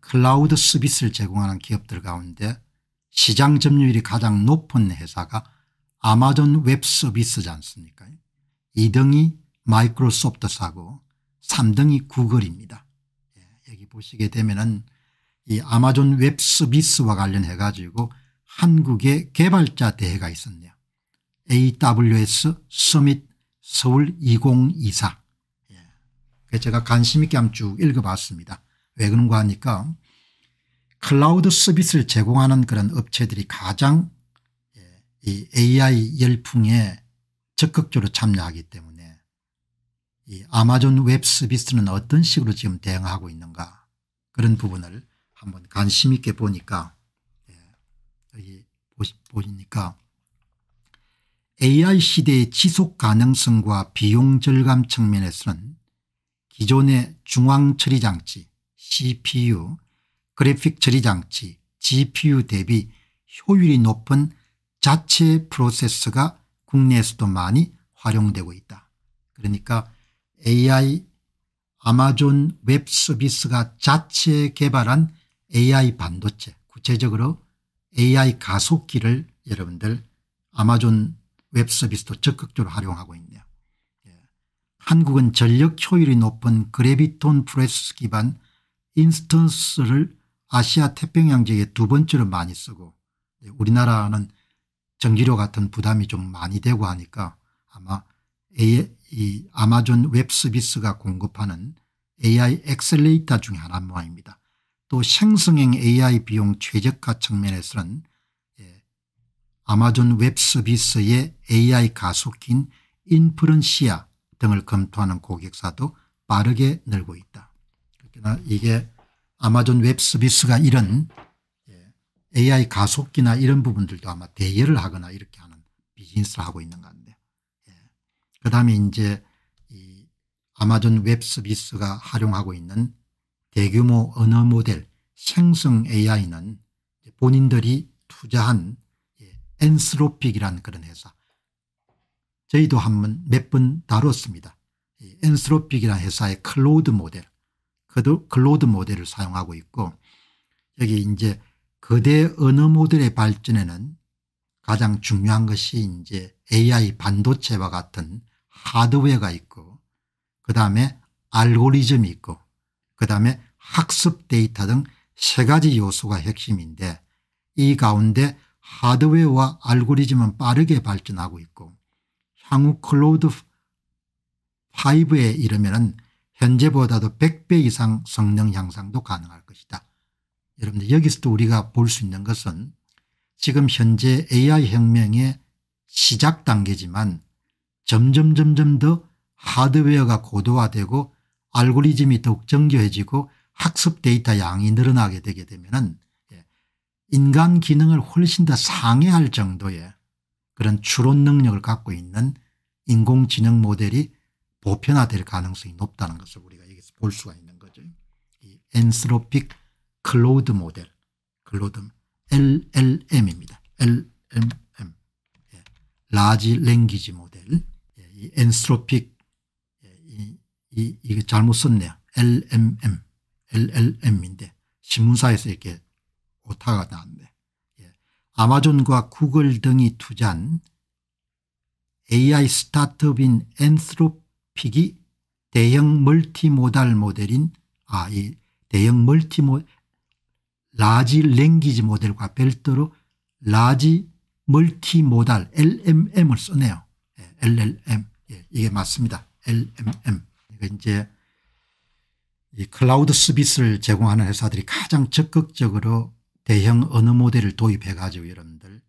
클라우드 서비스를 제공하는 기업들 가운데 시장 점유율이 가장 높은 회사가 아마존 웹 서비스지 않습니까 2등이 마이크로소프트사고 3등이 구글입니다. 예, 여기 보시게 되면 은이 아마존 웹 서비스와 관련해 가지고 한국의 개발자 대회가 있었네요. AWS 서밋 서울 2024 예, 제가 관심 있게 한번 쭉 읽어봤습니다. 왜 그런가 하니까 클라우드 서비스를 제공하는 그런 업체들이 가장 예, 이 AI 열풍에 적극적으로 참여하기 때문에 이 아마존 웹 서비스는 어떤 식으로 지금 대응하고 있는가 그런 부분을 한번 관심 있게 보니까 예, 여기 보시니까 AI 시대의 지속 가능성과 비용 절감 측면에서는 기존의 중앙 처리 장치 CPU, 그래픽 처리 장치 GPU 대비 효율이 높은 자체 프로세서가 국내에서도 많이 활용되고 있다. 그러니까 AI 아마존 웹 서비스가 자체 개발한 AI 반도체 구체적으로 AI 가속기를 여러분들 아마존 웹 서비스도 적극적으로 활용하고 있네요. 예. 한국은 전력 효율이 높은 그래비톤 프레스 기반 인스턴스를 아시아 태평양 지역에 두 번째로 많이 쓰고 우리나라는 전기료 같은 부담이 좀 많이 되고 하니까 아마 a 이 아마존 웹서비스가 공급하는 AI 엑셀레이터 중에 하나 모양입니다. 또 생성형 AI 비용 최적화 측면에서는 예, 아마존 웹서비스의 AI 가속인 인프런시아 등을 검토하는 고객사도 빠르게 늘고 있다. 가속나 이게 아마존 웹 서비스가 이런 AI 예, 가속기나 이런 부분들도 아마 대여를 하거나 이렇게 하는 비즈니스를 하고 있는 건데 예. 그다음에 이제 이 아마존 웹 서비스가 활용하고 있는 대규모 언어 모델 생성 AI는 본인들이 투자한 예. 엔스로픽이라는 그런 회사 저희도 한 번 몇 번 다뤘습니다. 엔스로픽이라는 회사의 클로드 우 모델 클로드 모델을 사용하고 있고 여기 이제 거대 언어 모델의 발전에는 가장 중요한 것이 이제 AI 반도체와 같은 하드웨어가 있고 그 다음에 알고리즘이 있고 그 다음에 학습 데이터 등 세 가지 요소가 핵심인데 이 가운데 하드웨어와 알고리즘은 빠르게 발전하고 있고 향후 클로드 5에 이르면 은 현재보다도 100배 이상 성능 향상도 가능할 것이다. 여러분들 여기서도 우리가 볼 수 있는 것은 지금 현재 AI 혁명의 시작 단계지만 점점 점점 더 하드웨어가 고도화되고 알고리즘이 더욱 정교해지고 학습 데이터 양이 늘어나게 되게 되면 예, 인간 기능을 훨씬 더 상회할 정도의 그런 추론 능력을 갖고 있는 인공지능 모델이 보편화될 가능성이 높다는 것을 우리가 여기서 볼 수가 있는 거죠. 이 엔스로픽 클로드 모델, 클로드 LLM입니다. 음, LMM, 예. 라지 랭귀지 모델, 예. 이 엔스로픽 예. 이, 이, 이거 잘못 썼네요. LMM, LLM인데 신문사에서 이렇게 오타가 나왔네. 예, 아마존과 구글 등이 투자한 AI 스타트업인 엔스로픽 픽이 대형 멀티모달 모델인 아, 이 대형 멀티모 라지 랭귀지 모델과 별도로 라지 멀티모달 LMM을 쓰네요. LLM 예, 예, 이게 맞습니다. LMM 그러니까 이제 이 클라우드 서비스를 제공하는 회사들이 가장 적극적으로 대형 언어 모델을 도입해 가지고 여러분들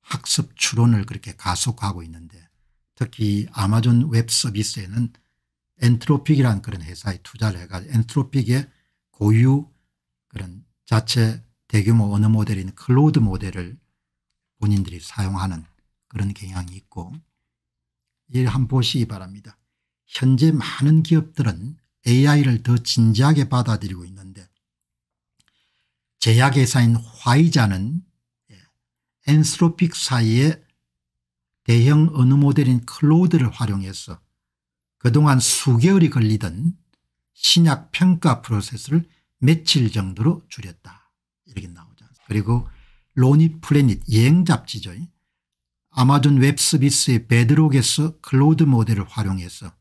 학습 추론을 그렇게 가속하고 있는데 특히 아마존 웹 서비스에는 엔트로픽이라는 그런 회사에 투자를 해가지고 엔트로픽의 고유 그런 자체 대규모 언어 모델인 클로드 모델을 본인들이 사용하는 그런 경향이 있고 이를 한번 보시기 바랍니다. 현재 많은 기업들은 AI를 더 진지하게 받아들이고 있는데 제약회사인 화이자는 예, 엔스로픽 사이에 대형 언어 모델인 클로드를 활용해서 그동안 수개월이 걸리던 신약 평가 프로세스를 며칠 정도로 줄였다. 이렇게 나오죠. 그리고 로니 플래닛 예행 잡지죠. 아마존 웹서비스의 베드록에서 클로드 모델을 활용해서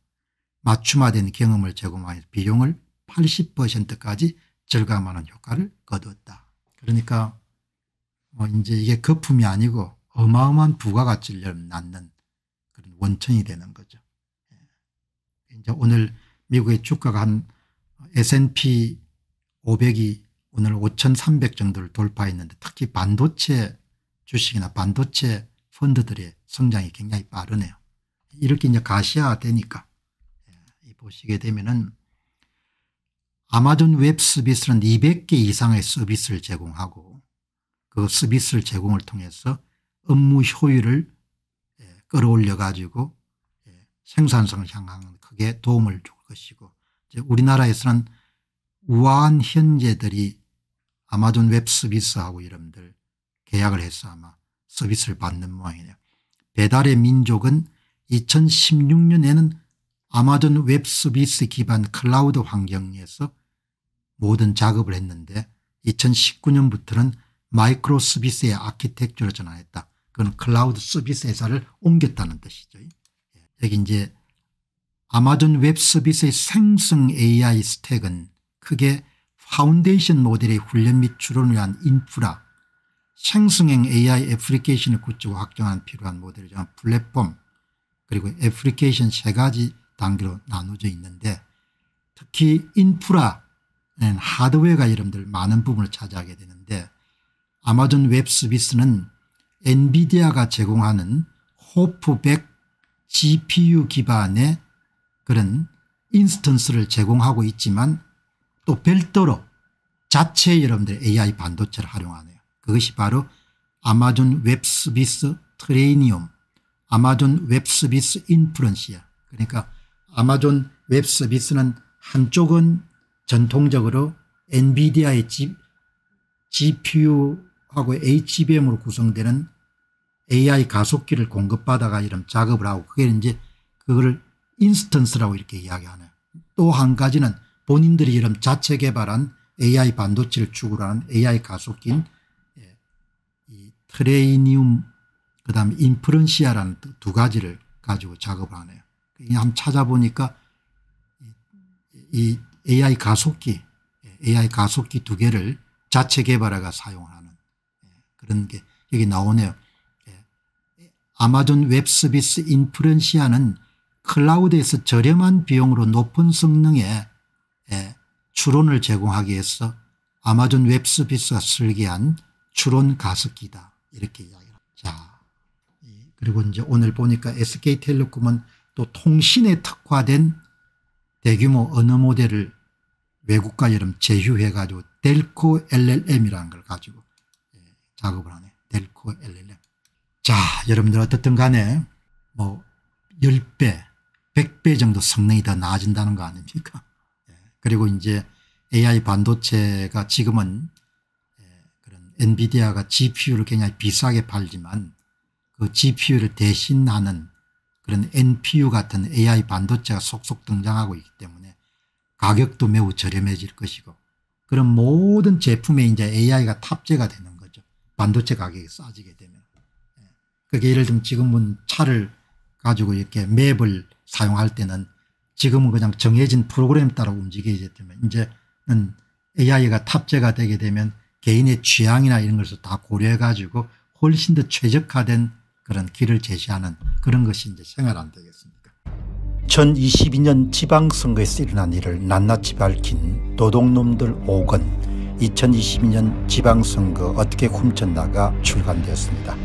맞춤화된 경험을 제공하여 비용을 80%까지 절감하는 효과를 거뒀다. 그러니까 뭐 이제 이게 거품이 아니고 어마어마한 부가가치를 낳는 그런 원천이 되는 거죠. 예. 이제 오늘 미국의 주가가 한 S&P 500이 오늘 5,300 정도를 돌파했는데 특히 반도체 주식이나 반도체 펀드들의 성장이 굉장히 빠르네요. 이렇게 이제 가시화되니까 예, 보시게 되면은 아마존 웹 서비스는 200개 이상의 서비스를 제공하고 그 서비스를 제공을 통해서 업무 효율을 예, 끌어올려 가지고 예, 생산성을 향하는 크게 도움을 줄 것이고 우리나라에서는 우아한 현재들이 아마존 웹 서비스하고 여러분들 계약을 해서 아마 서비스를 받는 모양이네요. 배달의 민족은 2016년에는 아마존 웹 서비스 기반 클라우드 환경에서 모든 작업을 했는데 2019년부터는 마이크로 서비스의 아키텍처로 전환했다. 그건 클라우드 서비스 회사를 옮겼다는 뜻이죠. 예. 여기 이제 아마존 웹 서비스의 생성 AI 스택은 크게 파운데이션 모델의 훈련 및 추론을 위한 인프라, 생성형 AI 애플리케이션을 구축 확정하는 필요한 모델을 정 플랫폼, 그리고 애플리케이션 세 가지 단계로 나눠져 있는데 특히 인프라는 하드웨어가 여러분들 많은 부분을 차지하게 되는데 아마존 웹 서비스는 엔비디아가 제공하는 호프100 GPU 기반의 그런 인스턴스를 제공하고 있지만 또 별도로 자체 여러분들 AI 반도체를 활용하네요. 그것이 바로 아마존 웹서비스 트레이니움 아마존 웹서비스 인프런시아 그러니까 아마존 웹서비스는 한쪽은 전통적으로 엔비디아의 집, GPU하고 HBM으로 구성되는 AI 가속기를 공급받아가 이런 작업을 하고 그게 이제 그거를 인스턴스라고 이렇게 이야기하는 또한 가지는 본인들이 이런 자체 개발한 AI 반도체를 추구 하는 AI 가속기인 예, 이 트레이니움 그다음에 인프런시아라는 두 가지를 가지고 작업을 하네요. 그냥 한번 찾아보니까 이 AI 가속기 예, AI 가속기 두 개를 자체 개발화가 사용하는 예, 그런 게 여기 나오네요. 아마존 웹서비스 인프렌시아는 클라우드에서 저렴한 비용으로 높은 성능의 추론을 제공하기 위해서 아마존 웹서비스가 설계한 추론 가습기다 이렇게 이야기합니다. 그리고 이제 오늘 보니까 SK텔레콤은 또 통신에 특화된 대규모 언어 모델을 외국과 여름 제휴해 가지고 델코 LLM이라는 걸 가지고 작업을 하네. 델코 LLM. 자 여러분들 어떻든 간에 뭐 10배 100배 정도 성능이 더 나아진다는 거 아닙니까 예, 그리고 이제 AI 반도체가 지금은 예, 그런 엔비디아가 GPU를 굉장히 비싸게 팔지만 그 GPU를 대신하는 그런 NPU 같은 AI 반도체가 속속 등장하고 있기 때문에 가격도 매우 저렴해질 것이고 그런 모든 제품에 이제 AI가 탑재가 되는 거죠. 반도체 가격이 싸지게 되면. 그게 예를 들면 지금은 차를 가지고 이렇게 맵을 사용할 때는 지금은 그냥 정해진 프로그램 따라 움직이게 때문에 이제는 AI가 탑재가 되게 되면 개인의 취향이나 이런 것을 다 고려해 가지고 훨씬 더 최적화된 그런 길을 제시하는 그런 것이 이제 생활 안 되겠습니까 2022년 지방선거에서 일어난 일을 낱낱이 밝힌 노동놈들5건 2022년 지방선거 어떻게 훔쳤나가 출간되었습니다.